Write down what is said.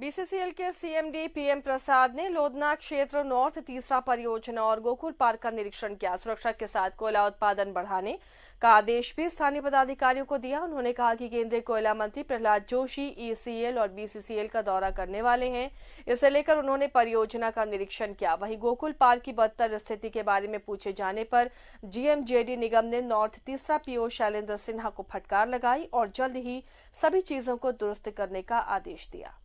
BCCL के CMD PM प्रसाद ने लोधना क्षेत्र नॉर्थ तीसरा परियोजना और गोकुल पार्क का निरीक्षण किया सुरक्षा के साथ कोयला उत्पादन बढ़ाने का आदेश भी स्थानीय पदाधिकारियों को दिया उन्होंने कहा कि केंद्रीय कोयला मंत्री प्रहलाद जोशी ईसीएल e और बीसीसीएल का दौरा करने वाले हैं इसे लेकर उन्होंने परियोजना का निरीक्षण किया वहीं गोकुल पार्क की बदतर स्थिति के बारे में पूछे जाने पर जीएमजेडी निगम ने नॉर्थ तीसरा पीओ शैलेन्द्र सिन्हा को फटकार लगाई और जल्द ही सभी चीजों को दुरुस्त करने का आदेश दिया